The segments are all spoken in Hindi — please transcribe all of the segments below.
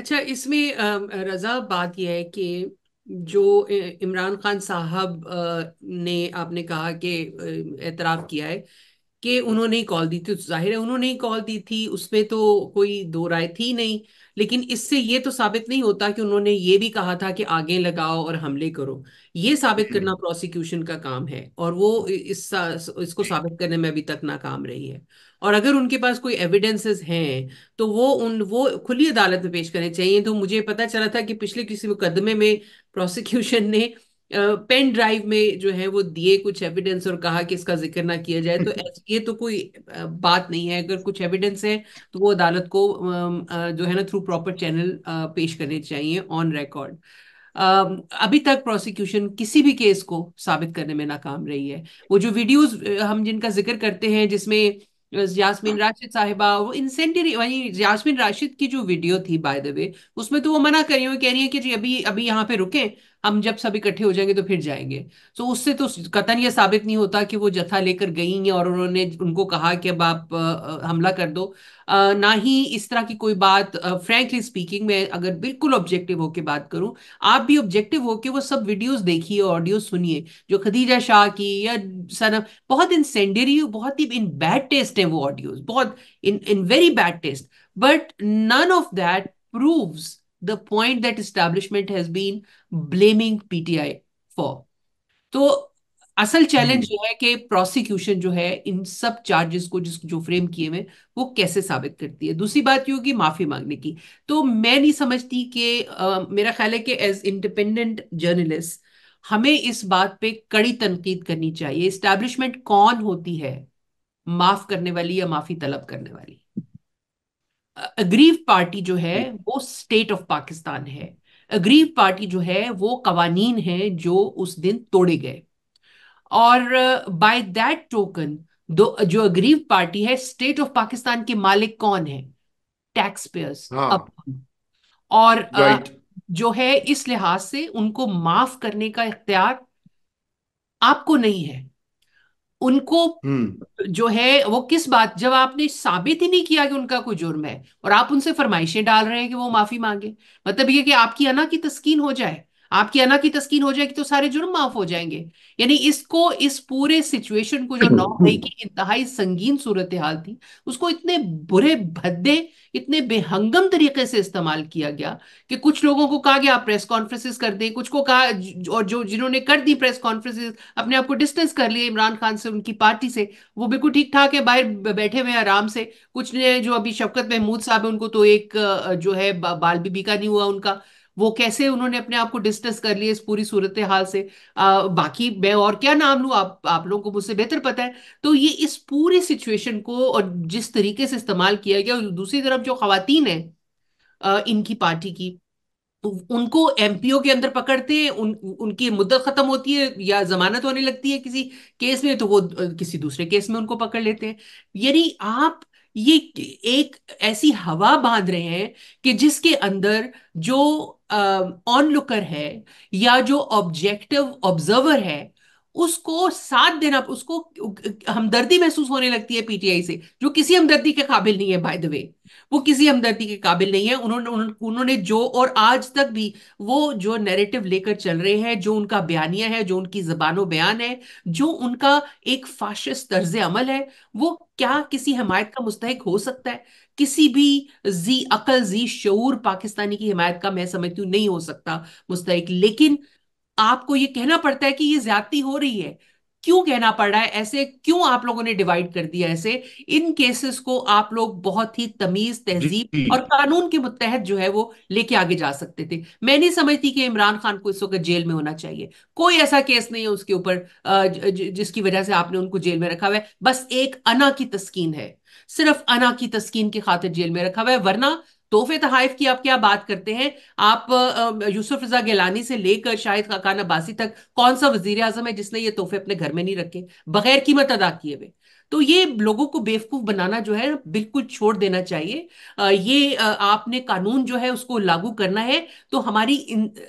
अच्छा इसमें रजा बात यह है कि जो इमरान खान साहब ने आपने कहा कि एतराफ किया है कि उन्होंने ही कॉल दी थी तो जाहिर है उन्होंने ही कॉल दी थी उसमें तो कोई दो राय थी नहीं लेकिन इससे ये तो साबित नहीं होता कि उन्होंने ये भी कहा था कि आगे लगाओ और हमले करो ये साबित हम्म। करना प्रोसिक्यूशन का काम है और वो इस इसको साबित करने में अभी तक नाकाम रही है और अगर उनके पास कोई एविडेंसेस हैं तो वो उन वो खुली अदालत में पेश करने चाहिए तो मुझे पता चला था कि पिछले किसी मुकदमे में प्रोसिक्यूशन ने पेन ड्राइव में जो है वो दिए कुछ एविडेंस और कहा कि इसका जिक्र ना किया जाए तो ये तो कोई बात नहीं है अगर कुछ एविडेंस है तो वो अदालत को जो है ना थ्रू प्रॉपर चैनल पेश करने चाहिए ऑन रिकॉर्ड अभी तक प्रोसिक्यूशन किसी भी केस को साबित करने में नाकाम रही है वो जो वीडियोस हम जिनका जिक्र करते हैं जिसमें यास्मिन हाँ। राशिद साहिबा वो इंसेंटरी वही यास्मिन राशिद की जो वीडियो थी बाय द वे उसमें तो वो मना कर रही हूँ कह रही है कि जी अभी अभी यहाँ पे रुके हम जब सब इकट्ठे हो जाएंगे तो फिर जाएंगे सो उससे तो कतन ये साबित नहीं होता कि वो जत्था लेकर गई हैं और उन्होंने उनको कहा कि अब आप हमला कर दो ना ही इस तरह की कोई बात फ्रेंकली स्पीकिंग मैं अगर बिल्कुल ऑब्जेक्टिव होकर बात करूं आप भी ऑब्जेक्टिव के वो सब वीडियोस देखिए ऑडियो सुनिए जो खदीजा शाह की या सनम बहुत इंसेंडरी बहुत ही इन बैड टेस्ट है वो ऑडियोज बहुत in in very bad taste but none of that proves the point that establishment has been blaming PTI for. तो असल चैलेंज हम्म। जो है कि प्रोसिक्यूशन जो है इन सब चार्जेस को जिस जो फ्रेम किए हुए वो कैसे साबित करती है दूसरी बात ये होगी माफी मांगने की तो मैं नहीं समझती कि मेरा ख्याल है कि एज इंडिपेंडेंट जर्नलिस्ट हमें इस बात पे कड़ी तनकीद करनी चाहिए इस्टेब्लिशमेंट कौन होती है माफ करने वाली या माफी तलब करने वाली अग्रीव पार्टी जो है वो स्टेट ऑफ पाकिस्तान है अग्रीव पार्टी जो है वो कवानीन है जो उस दिन तोड़े गए और बाय दैट टोकन दो जो अग्रीव पार्टी है स्टेट ऑफ पाकिस्तान के मालिक कौन है टैक्स हाँ। पेयर्स और right. जो है इस लिहाज से उनको माफ करने का इख्तियार आपको नहीं है उनको हम्म। जो है वो किस बात जब आपने साबित ही नहीं किया कि उनका कोई जुर्म है और आप उनसे फरमाइशें डाल रहे हैं कि वो माफी मांगे मतलब ये कि आपकी अना की तस्कीन हो जाए आपकी अना की तस्कीन हो जाएगी तो सारे जुर्म माफ हो जाएंगे यानी इसको इस पूरे सिचुएशन को जो हम्म, नौ मई हम्म। की इंतहाई संगीन सूरत हाल थी उसको इतने बुरे भद्दे इतने बेहंगम तरीके से इस्तेमाल किया गया कि कुछ लोगों को कहा गया आप प्रेस कॉन्फ्रेंसिस कर दें कुछ को कहा और जो जिन्होंने कर दी प्रेस कॉन्फ्रेंसिस अपने आप को डिस्टेंस कर लिए इमरान खान से उनकी पार्टी से वो बिल्कुल ठीक ठाक है बाहर बैठे हुए आराम से कुछ ने जो अभी शफकत महमूद साहब है उनको तो एक जो है बाल बीबी का नहीं हुआ उनका वो कैसे उन्होंने अपने आप को डिस्कस कर लिया इस पूरी सूरत हाल से आ, बाकी मैं और क्या नाम लूँ आप आप लोगों को मुझसे बेहतर पता है तो ये इस पूरी सिचुएशन को और जिस तरीके से इस्तेमाल किया गया दूसरी तरफ जो खातन है इनकी पार्टी की तो उनको एमपीओ के अंदर पकड़ते हैं उन उनकी मुद्दत खत्म होती है या जमानत होने लगती है किसी केस में तो वो किसी दूसरे केस में उनको पकड़ लेते हैं यानी आप ये एक ऐसी हवा बांध रहे हैं कि जिसके अंदर जो ऑनलुकर um, है या जो ऑब्जेक्टिव ऑब्जर्वर है उसको साथ देना उसको हमदर्दी महसूस होने लगती है पीटीआई से जो किसी हमदर्दी के काबिल नहीं है बाय द वे वो किसी हमदर्दी के काबिल नहीं है उन्होंने उन्होंने जो और आज तक भी वो जो नैरेटिव लेकर चल रहे हैं जो उनका बयानिया है जो उनकी जबानो बयान है जो उनका एक फाशिस तर्ज अमल है वो क्या किसी हमायत का मुस्तक हो सकता है किसी भी जी अकल जी शूर पाकिस्तानी की हिमायत का मैं समझती हूँ नहीं हो सकता मुस्तक लेकिन आपको ये कहना पड़ता है कि ये ज्यादती हो रही है क्यों कहना पड़ रहा है ऐसे क्यों आप लोगों ने डिवाइड कर दिया ऐसे इन केसेस को आप लोग बहुत ही तमीज तहजीब और कानून के मुतहत जो है वो लेके आगे जा सकते थे मैं नहीं समझती कि इमरान खान को इस वक्त जेल में होना चाहिए कोई ऐसा केस नहीं है उसके ऊपर जिसकी वजह से आपने उनको जेल में रखा हुआ है बस एक अना की तस्कीन है सिर्फ अना की तस्कीन की खातिर जेल में रखा हुआ है वरना तोहफे तहाइफ की आप क्या बात करते हैं आप यूसुफ रजा गिलानी से लेकर शाहिद खाकान अब्बासी तक कौन सा वजीर अजम है जिसने ये तोहफे अपने घर में नहीं रखे बगैर कीमत अदा किए हुए तो ये लोगों को बेवकूफ़ बनाना जो है बिल्कुल छोड़ देना चाहिए ये आपने कानून जो है उसको लागू करना है तो हमारी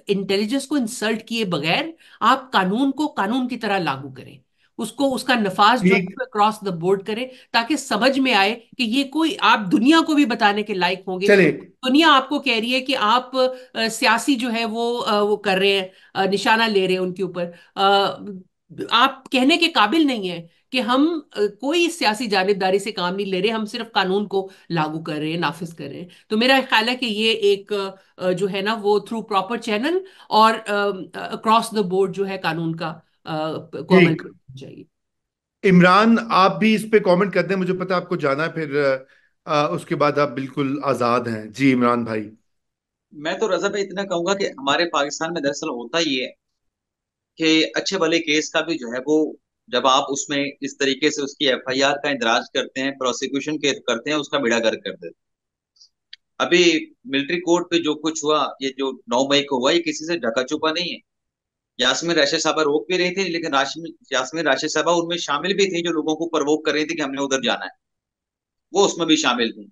इंटेलिजेंस को इंसल्ट किए बगैर आप कानून को कानून की तरह लागू करें उसको उसका नफाज जो क्रॉस द बोर्ड करें ताकि समझ में आए कि ये कोई आप दुनिया को भी बताने के लायक होंगे दुनिया आपको कह रही है कि आप आ, सियासी जो है वो आ, वो कर रहे हैं निशाना ले रहे हैं उनके ऊपर आप कहने के काबिल नहीं है कि हम कोई सियासी जानबदारी से काम नहीं ले रहे हम सिर्फ कानून को लागू कर रहे हैं नाफिज कर रहे हैं तो मेरा ख्याल है कि ये एक जो है ना वो थ्रू प्रॉपर चैनल और अक्रॉस द बोर्ड जो है कानून का कॉमेंट करनी चाहिए इमरान आप भी इस पे कमेंट करते हैं मुझे पता है आपको जाना है फिर आ, उसके बाद आप बिल्कुल आजाद हैं जी इमरान भाई मैं तो रजा भाई इतना कहूंगा कि हमारे पाकिस्तान में दरअसल होता ही है कि अच्छे भले केस का भी जो है वो जब आप उसमें इस तरीके से उसकी एफआईआर का इंदराज करते हैं प्रोसिक्यूशन के करते हैं उसका बेड़ा गर्क कर देते अभी मिलिट्री कोर्ट पे जो कुछ हुआ ये जो नौ मई को हुआ ये किसी से ढका छुपा नहीं है यासमिन राशिद साहबा रोक भी रहे थे लेकिन यासमिन राशिद साहबा उनमें शामिल भी थे जो लोगों को प्रवोक कर रहे थे कि हमने उधर जाना है वो उसमें भी शामिल थे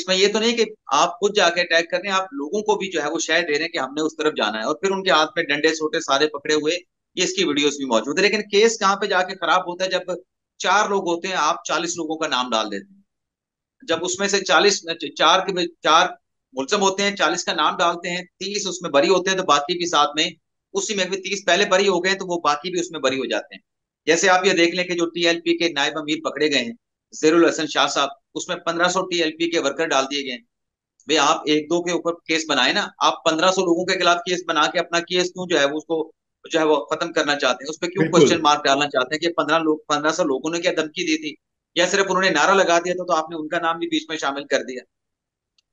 इसमें ये तो नहीं कि आप खुद जाके अटैक कर रहे हैं आप लोगों को भी जो है वो शायद दे रहे हैं कि हमने उस तरफ जाना है और फिर उनके हाथ में डंडे सोटे सारे पकड़े हुए ये इसकी वीडियोस भी मौजूद है लेकिन केस कहाँ पे जाके खराब होता है जब चार लोग होते हैं आप चालीस लोगों का नाम डाल देते हैं जब उसमें से चालीस चार के चार मुलजम होते हैं चालीस का नाम डालते हैं तीस उसमें बरी होते हैं तो बाकी भी साथ में उसी में तीस पहले बरी हो गए तो वो बाकी भी उसमें बरी हो जाते हैं जैसे आप ये देख लें कि जो टीएलपी के नायब अमीर पकड़े गए हैं जेरुल हसन शाह साहब उसमें सौ टीएलपी के वर्कर डाल दिए गए भाई आप एक दो के ऊपर केस बनाए ना आप पंद्रह सौ लोगों के खिलाफ केस बना के अपना केस क्यों जो है वो उसको जो है वो खत्म करना चाहते हैं उस पर क्यों क्वेश्चन मार्क डालना चाहते हैं कि पंद्रह लोग पंद्रह सौ लोगों ने क्या धमकी दी थी या सिर्फ उन्होंने नारा लगा दिया था तो आपने उनका नाम भी बीच में शामिल कर दिया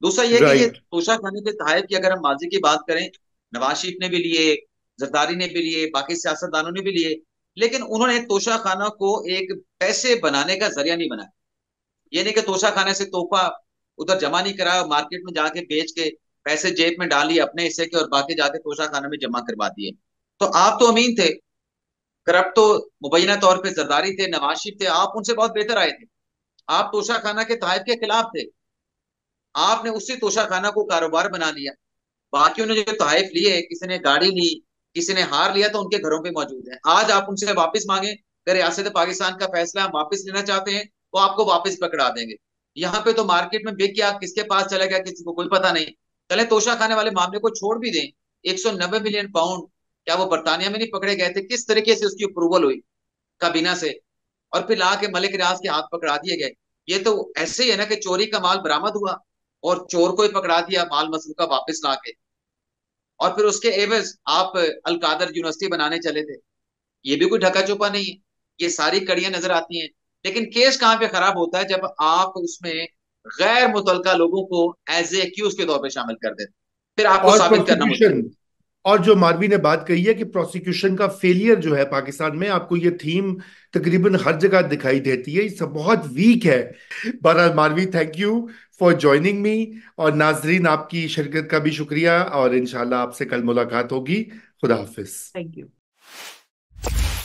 दूसरा ये कि तोशा खाने के तहत की अगर हम माजी की बात करें नवाज शरीफ ने भी लिए जरदारी ने भी लिए बाकी सियासतदानों ने भी लिए लेकिन उन्होंने तोशा खाना को एक पैसे बनाने का जरिया नहीं बनाया ये नहीं कि तोशा खाने से तोहफा उधर जमा नहीं कराया मार्केट में जाके बेच के पैसे जेब में डाल लिए अपने हिस्से के और बाकी जाके तोशा खाना में जमा करवा दिए तो आप तो अमीन थे करप्ट तो मुबैना तौर पर जरदारी थे नवाज थे आप उनसे बहुत बेहतर आए थे आप तोशा खाना के तहब के खिलाफ थे आपने उसी तोशा खाना को कारोबार बना लिया बाकी ने जो तहफ लिए किसी ने गाड़ी ली किसी ने हार लिया तो उनके घरों पे मौजूद है आज आप उनसे वापस मांगे अगर रियासत पाकिस्तान का फैसला हम वापस लेना चाहते हैं वो आपको वापस पकड़ा देंगे यहाँ पे तो मार्केट में बिक गया किसके पास चला गया किसी को कोई पता नहीं चले तोशा खाने वाले मामले को छोड़ भी दें 190 मिलियन पाउंड क्या वो बर्तानिया में नहीं पकड़े गए थे किस तरीके से उसकी अप्रूवल हुई काबीना से और फिर ला के मलिक रियाज के हाथ पकड़ा दिए गए ये तो ऐसे ही है ना कि चोरी का माल बरामद हुआ और चोर को ही पकड़ा दिया माल मसलू का वापस ला के और फिर उसके एवज आप अलकादर यूनिवर्सिटी बनाने चले थे ये भी कोई ढका चुपा नहीं है ये सारी कड़ियां नजर आती हैं लेकिन केस कहाँ पे खराब होता है जब आप उसमें गैर मुतल लोगों को एज ए एक्यूज के तौर पर शामिल कर देते फिर आपको साबित करना और जो मारवी ने बात कही है कि प्रोसिक्यूशन का फेलियर जो है पाकिस्तान में आपको ये थीम तकरीबन हर जगह दिखाई देती है ये सब बहुत वीक है बहरहाल Marvi thank you for joining me और नाजरीन आपकी शिरकत का भी शुक्रिया और इनशाला आपसे कल मुलाकात होगी खुदा हाफिज थैंक यू